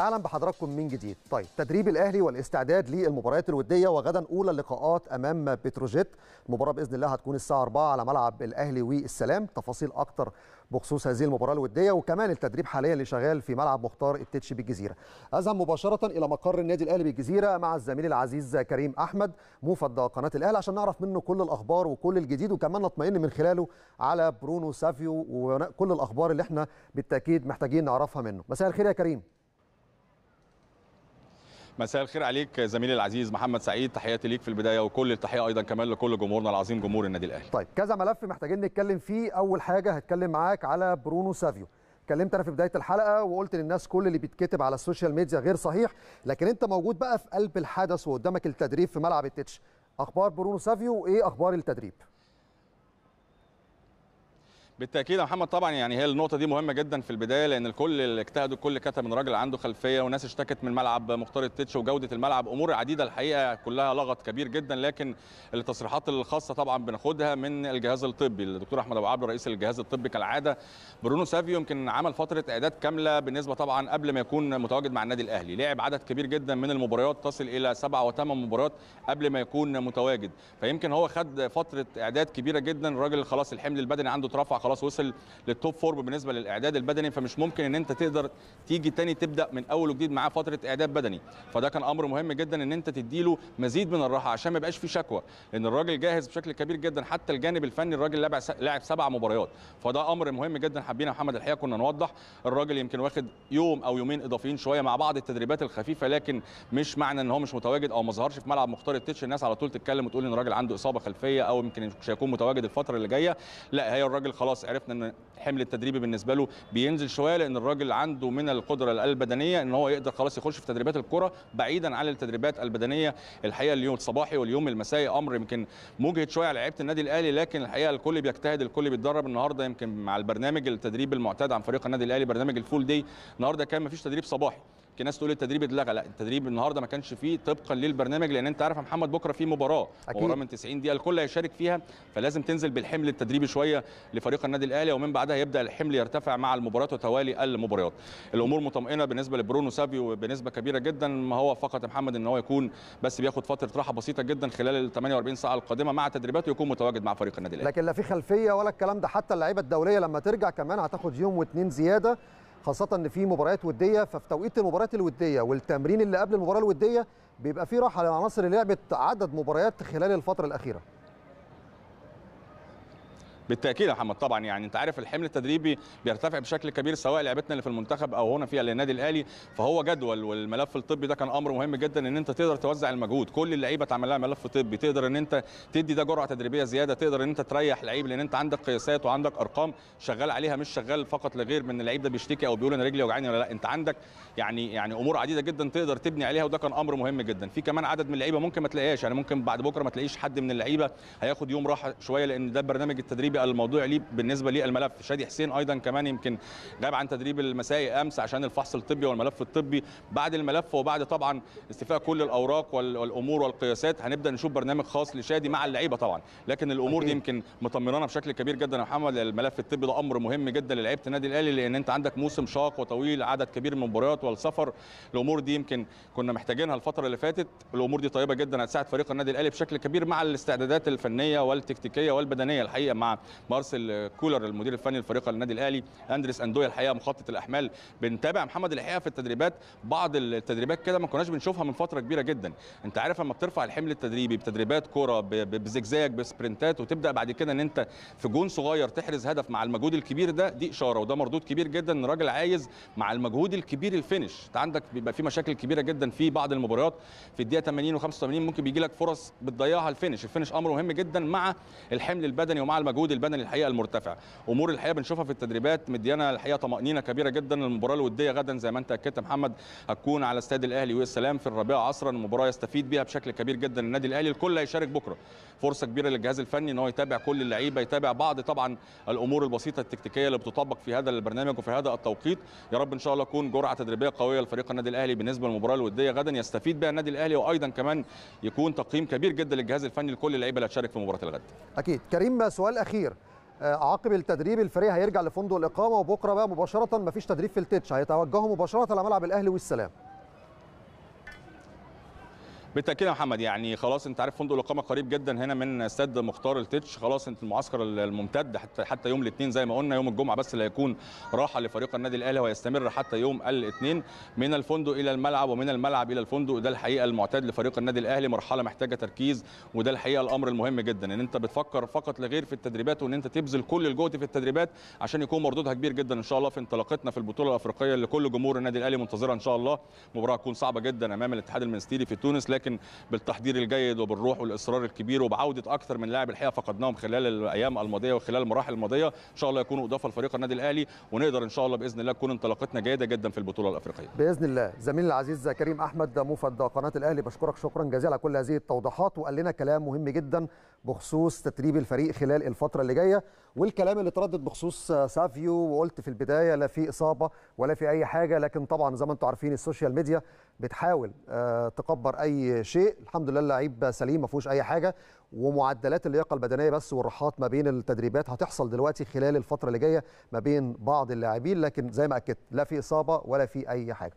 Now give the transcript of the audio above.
اهلا بحضراتكم من جديد طيب تدريب الاهلي والاستعداد للمباريات الوديه وغدا اولى اللقاءات امام بتروجيت المباراه باذن الله هتكون الساعه 4 على ملعب الاهلي والسلام تفاصيل اكتر بخصوص هذه المباراه الوديه وكمان التدريب حاليا اللي شغال في ملعب مختار التتش بالجزيره اذهب مباشره الى مقر النادي الاهلي بالجزيره مع الزميل العزيز كريم احمد موفد قناه الاهلي عشان نعرف منه كل الاخبار وكل الجديد وكمان نطمئن من خلاله على برونو سافيو وكل الاخبار اللي احنا بالتاكيد محتاجين نعرفها منه مساء الخير يا كريم مساء الخير عليك زميلي العزيز محمد سعيد تحياتي ليك في البدايه وكل التحيه ايضا كمان لكل جمهورنا العظيم جمهور النادي الاهلي طيب كذا ملف محتاجين نتكلم فيه اول حاجه هتكلم معاك على برونو سافيو اتكلمت انا في بدايه الحلقه وقلت للناس كل اللي بيتكتب على السوشيال ميديا غير صحيح لكن انت موجود بقى في قلب الحدث وقدامك التدريب في ملعب التتش اخبار برونو سافيو وايه اخبار التدريب بالتاكيد يا محمد طبعا يعني هي النقطه دي مهمه جدا في البدايه لان الكل اللي اجتهد الكل كتب من راجل عنده خلفيه وناس اشتكت من ملعب مختار التتش وجوده الملعب امور عديده الحقيقه كلها لغط كبير جدا لكن التصريحات الخاصه طبعا بناخدها من الجهاز الطبي الدكتور احمد ابو عبد رئيس الجهاز الطبي كالعاده برونو سافيو يمكن عمل فتره اعداد كامله بالنسبه طبعا قبل ما يكون متواجد مع النادي الاهلي لعب عدد كبير جدا من المباريات تصل الى سبع وثمان مباريات قبل ما يكون متواجد فيمكن هو خد فتره اعداد كبيره جدا الراجل خلاص الحمل البدني عنده اترفع خلاص وصل للتوب فور بالنسبه للاعداد البدني فمش ممكن ان انت تقدر تيجي تاني تبدا من اول وجديد معاه فتره اعداد بدني فده كان امر مهم جدا ان انت تديله مزيد من الراحه عشان ما يبقاش في شكوى لان الراجل جاهز بشكل كبير جدا حتى الجانب الفني الراجل لعب لعب سبع مباريات فده امر مهم جدا حبينا محمد الحقيقه كنا نوضح الراجل يمكن واخد يوم او يومين اضافيين شويه مع بعض التدريبات الخفيفه لكن مش معنى ان هو مش متواجد او ما ظهرش في ملعب مختار التتش الناس على طول تتكلم وتقول ان الراجل عنده اصابه خلفيه او يمكن مش هيكون متواجد الفتره اللي جايه لا هي الراجل خلاص خلاص عرفنا ان الحمل التدريبي بالنسبه له بينزل شويه لان الراجل عنده من القدره البدنيه ان هو يقدر خلاص يخش في تدريبات الكره بعيدا عن التدريبات البدنيه الحقيقه اليوم الصباحي واليوم المسائي امر يمكن مجهد شويه على لعيبه النادي الاهلي لكن الحقيقه الكل بيجتهد الكل بيتدرب النهارده يمكن مع البرنامج التدريب المعتاد عن فريق النادي الاهلي برنامج الفول دي النهارده كان مفيش تدريب صباحي في ناس تقول التدريب اتلغى لا التدريب النهارده ما كانش فيه طبقا للبرنامج لان انت عارف يا محمد بكره في مباراه مباراه من 90 دقيقه الكل هيشارك فيها فلازم تنزل بالحمل التدريبي شويه لفريق النادي الاهلي ومن بعدها يبدا الحمل يرتفع مع المباريات وتوالي المباريات الامور مطمئنه بالنسبه لبرونو سافيو بنسبه كبيره جدا ما هو فقط يا محمد ان هو يكون بس بياخد فتره راحه بسيطه جدا خلال ال 48 ساعه القادمه مع تدريباته يكون متواجد مع فريق النادي الاهلي لكن لا في خلفيه ولا الكلام ده حتى اللعيبه الدوليه لما ترجع كمان هتاخد يوم واثنين زياده خاصه ان في مباريات وديه ففي توقيت المباريات الوديه والتمرين اللي قبل المباراه الوديه بيبقى فيه راحه للعناصر اللي لعبت عدد مباريات خلال الفتره الاخيره بالتاكيد يا محمد طبعا يعني انت عارف الحمل التدريبي بيرتفع بشكل كبير سواء لعبتنا اللي في المنتخب او هنا في النادي الاهلي فهو جدول والملف الطبي ده كان امر مهم جدا ان انت تقدر توزع المجهود كل اللعيبه تعمل لها ملف طبي تقدر ان انت تدي ده جرعه تدريبيه زياده تقدر ان انت تريح لعيب لان انت عندك قياسات وعندك ارقام شغال عليها مش شغال فقط لغير من اللعيب ده بيشتكي او بيقول انا رجلي وجعاني ولا لا انت عندك يعني يعني امور عديده جدا تقدر تبني عليها وده كان امر مهم جدا في كمان عدد من اللعيبه ممكن ما تلاقيهاش يعني ممكن بعد بكره ما تلاقيش حد من اللعيبه هياخد يوم راحه شويه لان ده البرنامج التدريبي يلجا الموضوع ليه بالنسبه للملف شادي حسين ايضا كمان يمكن غاب عن تدريب المسائي امس عشان الفحص الطبي والملف الطبي بعد الملف وبعد طبعا استيفاء كل الاوراق والامور والقياسات هنبدا نشوف برنامج خاص لشادي مع اللعيبه طبعا لكن الامور دي يمكن مطمنانا بشكل كبير جدا يا محمد الملف الطبي ده امر مهم جدا للعيبه النادي الاهلي لان انت عندك موسم شاق وطويل عدد كبير من المباريات والسفر الامور دي يمكن كنا محتاجينها الفتره اللي فاتت الامور دي طيبه جدا هتساعد فريق النادي الاهلي بشكل كبير مع الاستعدادات الفنيه والتكتيكيه والبدنيه الحقيقه مع مارسيل كولر المدير الفني لفريق النادي الاهلي اندريس اندويا الحقيقه مخطط الاحمال بنتابع محمد الحقيقه في التدريبات بعض التدريبات كده ما كناش بنشوفها من فتره كبيره جدا انت عارف لما بترفع الحمل التدريبي بتدريبات كوره بزجزاج بسبرنتات وتبدا بعد كده ان انت في جون صغير تحرز هدف مع المجهود الكبير ده دي اشاره وده مردود كبير جدا ان الراجل عايز مع المجهود الكبير الفينش انت عندك بيبقى في مشاكل كبيره جدا في بعض المباريات في الدقيقه 80 و85 ممكن بيجي لك فرص بتضيعها الفينش الفينش امر مهم جدا مع الحمل البدني ومع المجهود البدني الحقيقه المرتفع امور الحقيقه بنشوفها في التدريبات مديانا الحقيقه طمانينه كبيره جدا المباراه الوديه غدا زي ما انت اكدت محمد هتكون على استاد الاهلي والسلام في الرابعه عصرا المباراه يستفيد بها بشكل كبير جدا النادي الاهلي الكل هيشارك بكره فرصه كبيره للجهاز الفني ان هو يتابع كل اللعيبه يتابع بعض طبعا الامور البسيطه التكتيكيه اللي بتطبق في هذا البرنامج وفي هذا التوقيت يا رب ان شاء الله تكون جرعه تدريبيه قويه لفريق النادي الاهلي بالنسبه للمباراه الوديه غدا يستفيد بها النادي الاهلي وايضا كمان يكون تقييم كبير جدا للجهاز الفني لكل اللعيبه اللي هتشارك في مباراه الغد اكيد كريم سؤال اخير آه، عقب التدريب الفريق هيرجع لفندق الاقامه وبكره بقى مباشره مفيش تدريب في التتش هيتوجهوا مباشره على ملعب الاهلي والسلام بالتاكيد يا محمد يعني خلاص انت عارف فندق الاقامه قريب جدا هنا من استاد مختار التتش خلاص انت المعسكر الممتد حتى حتى يوم الاثنين زي ما قلنا يوم الجمعه بس اللي هيكون راحه لفريق النادي الاهلي وهيستمر حتى يوم الاثنين من الفندق الى الملعب ومن الملعب الى الفندق ده الحقيقه المعتاد لفريق النادي الاهلي مرحله محتاجه تركيز وده الحقيقه الامر المهم جدا ان انت بتفكر فقط لغير في التدريبات وان انت تبذل كل الجهد في التدريبات عشان يكون مردودها كبير جدا ان شاء الله في انطلاقتنا في البطوله الافريقيه اللي كل جمهور النادي الاهلي منتظرها ان شاء الله مباراه تكون صعبه جدا امام الاتحاد المنستيري في تونس ولكن بالتحضير الجيد وبالروح والاصرار الكبير وبعوده اكثر من لاعب الحقيقه فقدناهم خلال الايام الماضيه وخلال المراحل الماضيه ان شاء الله يكونوا اضافه لفريق النادي الاهلي ونقدر ان شاء الله باذن الله تكون انطلاقتنا جيده جدا في البطوله الافريقيه باذن الله زميلنا العزيز كريم احمد موفد قناه الاهلي بشكرك شكرا جزيلا على كل هذه التوضيحات وقال لنا كلام مهم جدا بخصوص تدريب الفريق خلال الفتره اللي جايه والكلام اللي تردد بخصوص سافيو وقلت في البدايه لا في اصابه ولا في اي حاجه لكن طبعا زي ما انتم عارفين السوشيال ميديا بتحاول آه، تكبر اي شيء الحمد لله اللعيب سليم ما فيهوش اي حاجه ومعدلات اللياقه البدنيه بس والراحات ما بين التدريبات هتحصل دلوقتي خلال الفتره اللي جايه ما بين بعض اللاعبين لكن زي ما اكدت لا في اصابه ولا في اي حاجه